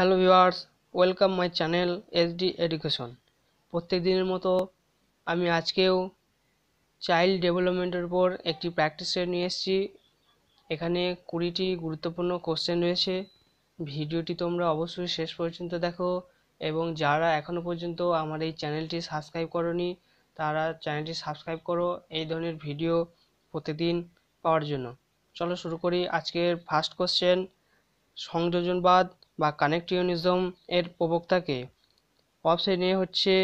hello viewers welcome my channel SD education প্রত্যেক দিনের মতো আমি আজকেও চাইল্ড ডেভেলপমেন্টের উপর একটি প্র্যাকটিস সেট নিয়ে এসেছি এখানে কুড়িটি গুরুত্বপূর্ণ কোশ্চেন রয়েছে ভিডিওটি তোমরা অবশ্যই শেষ পর্যন্ত দেখো এবং যারা এখনও পর্যন্ত আমার এই চ্যানেলটি সাবস্ক্রাইব করনি তারা চ্যানেলটি সাবস্ক্রাইব করো এই ধরনের ভিডিও প্রতিদিন পাওয়ার জন্য চলো শুরু করি আজকের ফার্স্ট কোশ্চেন সংযোজনবাদ বা কানেকটিউনিজম এর প্রবক্তাকে অপশন এ হচ্ছে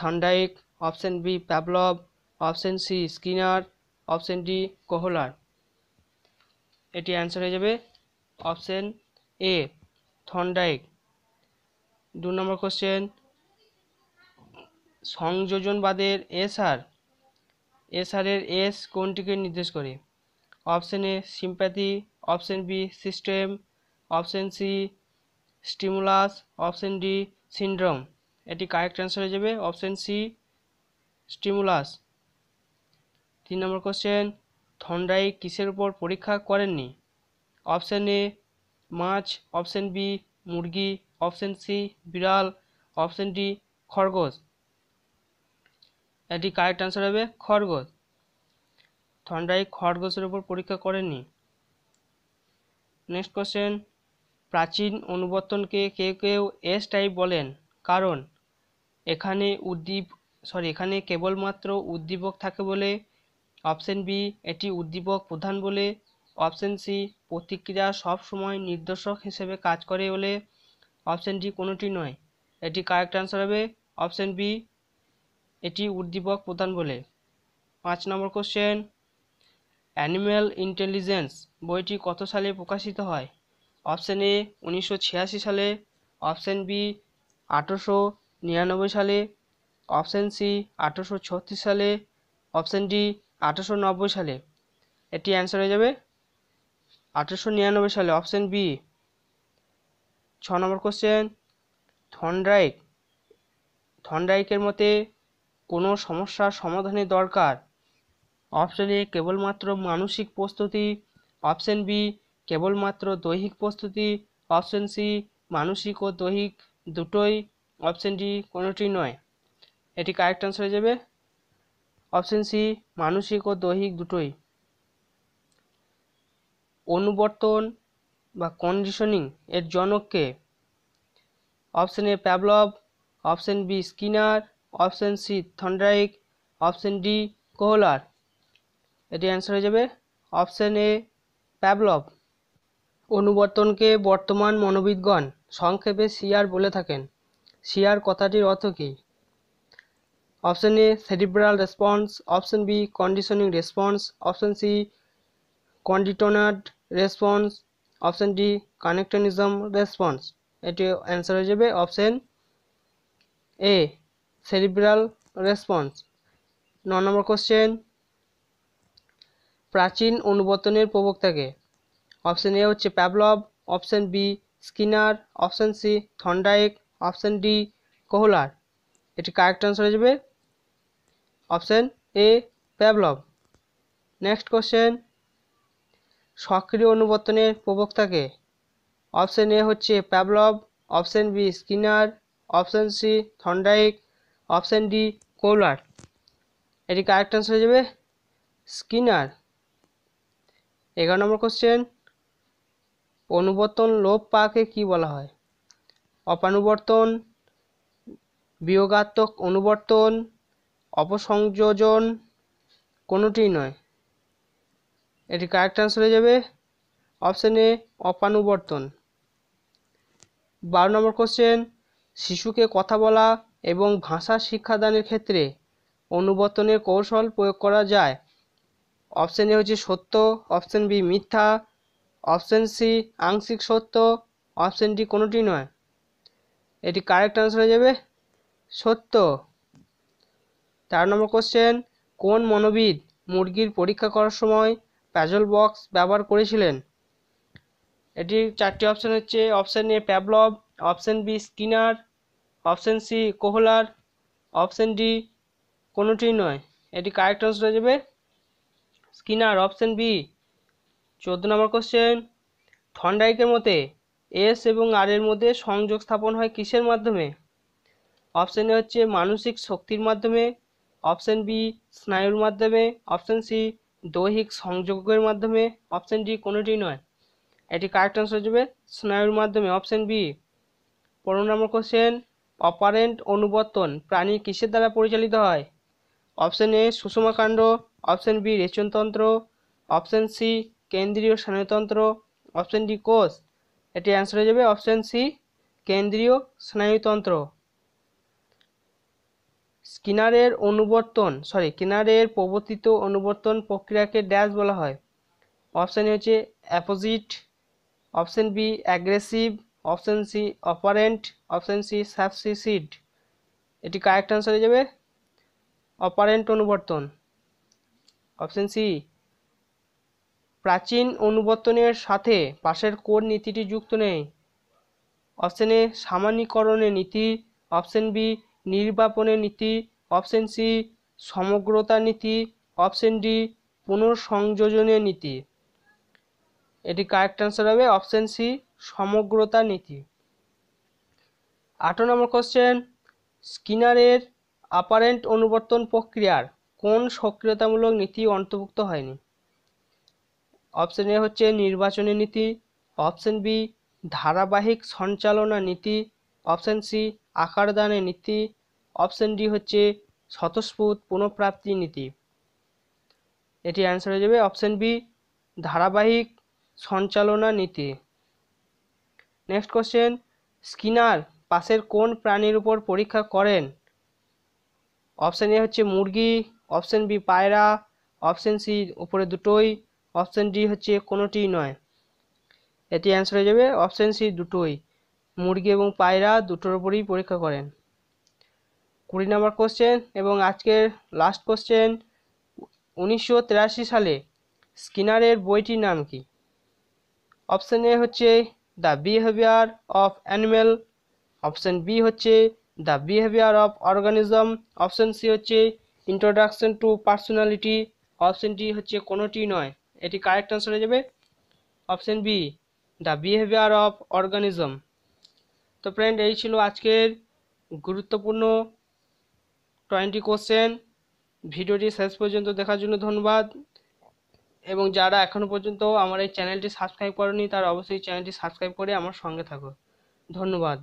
Thorndike option B Pavlov option C Skinner option D Kohler এটি অ্যান্সার হয়ে যাবে অপশন এ থন্ডাইক দু নম্বর কোশ্চেন সংযোজনবাদের এসআর এসআরের এস কোনটিকে নির্দেশ করে option A sympathy option B system option C stimulus option D syndrome এটি কারেক্ট অ্যান্সার হয়ে যাবে অপশন সি স্টিমুলাস তিন নম্বর কোশ্চেন থন্ডাই কিসের উপর পরীক্ষা করেননি অপশন এ মাছ অপশান বি মুরগি অপশন সি বিড়াল অপশন ডি খরগোশ এটি কারেক্ট অ্যান্সার হবে খরগোশ থন্ডাই খরগোশের উপর পরীক্ষা করেননি নেক্সট কোশ্চেন প্রাচীন অনুবর্তনকে কেউ কেউ এস টাইপ বলেন কারণ এখানে উদ্দীপ সরি এখানে কেবলমাত্র উদ্দীপক থাকে বলে অপশন বি এটি উদ্দীপক প্রধান বলে অপশন সি প্রতিক্রিয়া সবসময় নির্দেশক হিসেবে কাজ করে বলে অপশন ডি কোনোটি নয় এটি কারেক্ট অ্যান্সার হবে অপশন বি এটি উদ্দীপক প্রধান বলে পাঁচ নম্বর কোশ্চেন অ্যানিম্যাল ইন্টেলিজেন্স বইটি কত সালে প্রকাশিত হয় অপশান এ উনিশশো সালে অপশান বি আঠেরোশো নিরানব্বই সালে অপশান সি আঠেরোশো ছত্রিশ সালে অপশান ডি আঠেরোশো নব্বই সালে এটি অ্যান্সার হয়ে যাবে আঠেরোশো নিরানব্বই সালে অপশান বি ছ নম্বর কোশ্চেন থন্ড্রাইক থন্ড্রাইকের মতে কোনো সমস্যার সমাধানের দরকার অপশান এ কেবলমাত্র মানসিক প্রস্তুতি অপশান বি কেবলমাত্র দৈহিক প্রস্তুতি অপশন সি মানসিক ও দৈহিক দুটোই অপশন ডি কোনোটি নয় এটি কারেক্ট অ্যান্সার হয়ে যাবে অপশন সি মানসিক ও দৈহিক দুটোই অনুবর্তন বা কন্ডিশনিং এর জনককে option A Pavlov option B Skinner option C Thorndike option D Kohler এটি অ্যান্সার হয়ে যাবে অপশন এ প্যাবলভ অনুবর্তনকে বর্তমান মনোবিদগণ সংক্ষেপে শিয়ার বলে থাকেন শিয়ার কথাটির অর্থ কী option A cerebral response option B conditioning response option C conditioned response option D connectionism response এটি অ্যান্সার হয়ে যাবে অপশন এ সেরিব্রাল রেসপন্স ন নম্বর কোশ্চেন প্রাচীন অনুবর্তনের প্রবক্তাকে অপশন এ হচ্ছে Pavlov option B Skinner option C Thorndike option D Kohler এটি correct answer হয়ে যাবে option A Pavlov next question সক্রিয় অনুবর্তনের প্রবক্তাকে অপশন এ হচ্ছে Pavlov option B Skinner option C Thorndike option D Kohler এটি correct answer হয়ে যাবে স্কিনার এগারো নম্বর কোশ্চেন অনুবর্তন লোপ পাকে কি বলা হয় অপানুবর্তন বিয়োগাত্মক অনুবর্তন অপসংযোজন কোনোটি নয় এটি কারেক্ট আনসার হয়ে যাবে অপশান এ অপানুবর্তন বারো নম্বর কোশ্চেন শিশুকে কথা বলা এবং ভাষা শিক্ষাদানের ক্ষেত্রে অনুবর্তনের কৌশল প্রয়োগ করা যায় অপশান এ হচ্ছে সত্য অপশান বি মিথ্যা অপশন সি আংশিক সত্য অপশন ডি কোনোটি নয় এটি কারেক্ট আনসার হয়ে যাবে সত্য তার নম্বর কোশ্চেন কোন মনোবিদ মুরগির পরীক্ষা করার সময় প্যাজল বক্স ব্যবহার করেছিলেন এটির চারটি অপশান হচ্ছে option A Pavlov option B Skinner option C Kohler option D কোনোটি নয় এটি কারেক্ট আনসার হয়ে যাবে স্কিনার অপশান বি চোদ্দ নম্বর কোশ্চেন থন্ডাইকের মতে এস এবং আর এর মধ্যে সংযোগ স্থাপন হয় কিসের মাধ্যমে অপশানে হচ্ছে মানসিক শক্তির মাধ্যমে অপশন বি স্নায়ুর মাধ্যমে অপশন সি দৈহিক সংযোগের মাধ্যমে অপশন ডি কোনোটি নয় এটি কারেক্ট আনসার হয়ে স্নায়ুর মাধ্যমে অপশন বি পনেরো নম্বর কোশ্চেন অপারেন্ট অনুবর্তন প্রাণী কিসের দ্বারা পরিচালিত হয় অপশন এ সুষমাকাণ্ড অপশন বি রেচনতন্ত্র অপশন সি কেন্দ্রীয় স্নায়ুতন্ত্র অপশন ডি কোষ এটি অ্যান্সার হয়ে যাবে অপশন সি কেন্দ্রীয় স্নায়ুতন্ত্র স্কিনারের অনুবর্তন সরি কিনারের প্রবর্তিত অনুবর্তন প্রক্রিয়াকে ড্যাশ বলা হয় অপশান হচ্ছে opposite option B aggressive option C operant option C সাবসিসিড এটি কারেক্ট আনসার হয়ে যাবে অপারেন্ট অনুবর্তন অপশন সি প্রাচীন অনুবর্তনের সাথে পাশের কোন নীতিটি যুক্ত নেই অপশন এ সামান্যীকরণের নীতি অপশন বি নির্বাপনের নীতি অপশন সি সমগ্রতা নীতি অপশন ডি পুনঃসংযোজনের নীতি এটি কারেক্ট অ্যান্সার হবে অপশন সি সমগ্রতা নীতি আঠারো নম্বর কোশ্চেন স্কিনারের আপারেন্ট অনুবর্তন প্রক্রিয়ার কোন সক্রিয়তামূলক নীতি অন্তর্ভুক্ত হয়নি অপশন এ হচ্ছে নির্বাচনী নীতি অপশন বি ধারাবাহিক সঞ্চালনা নীতি অপশন সি আকারদানের নীতি অপশন ডি হচ্ছে স্বতঃস্ফূত পুনঃপ্রাপ্তি নীতি এটি অ্যান্সার হয়ে যাবে অপশন বি ধারাবাহিক সঞ্চালনা নীতি নেক্সট কোশ্চেন স্কিনার পাশের কোন প্রাণীর উপর পরীক্ষা করেন অপশন এ হচ্ছে মুরগি অপশন বি পায়রা অপশন সি উপরে দুটোই অপশান ডি হচ্ছে কোনোটি নয় এটি অ্যান্সার হয়ে যাবে অপশান সি দুটোই মুরগি এবং পায়রা দুটোর উপরই পরীক্ষা করেন কুড়ি নম্বর কোশ্চেন এবং আজকের লাস্ট কোশ্চেন উনিশশো সালে স্কিনারের বইটির নাম কি অপশান এ হচ্ছে the behaviour of animal option B হচ্ছে the behaviour of organism option C হচ্ছে introduction to personality option D হচ্ছে কোনোটি নয় এটি কারেক্ট অ্যান্সার হয়ে যাবে option B the behaviour of organism তো ফ্রেন্ড এই ছিল আজকের গুরুত্বপূর্ণ টোয়েন্টি কোশ্চেন ভিডিওটি শেষ পর্যন্ত দেখার জন্য ধন্যবাদ এবং যারা এখনও পর্যন্ত আমার এই চ্যানেলটি সাবস্ক্রাইব করেনি তারা অবশ্যই চ্যানেলটি সাবস্ক্রাইব করে আমার সঙ্গে থাকো ধন্যবাদ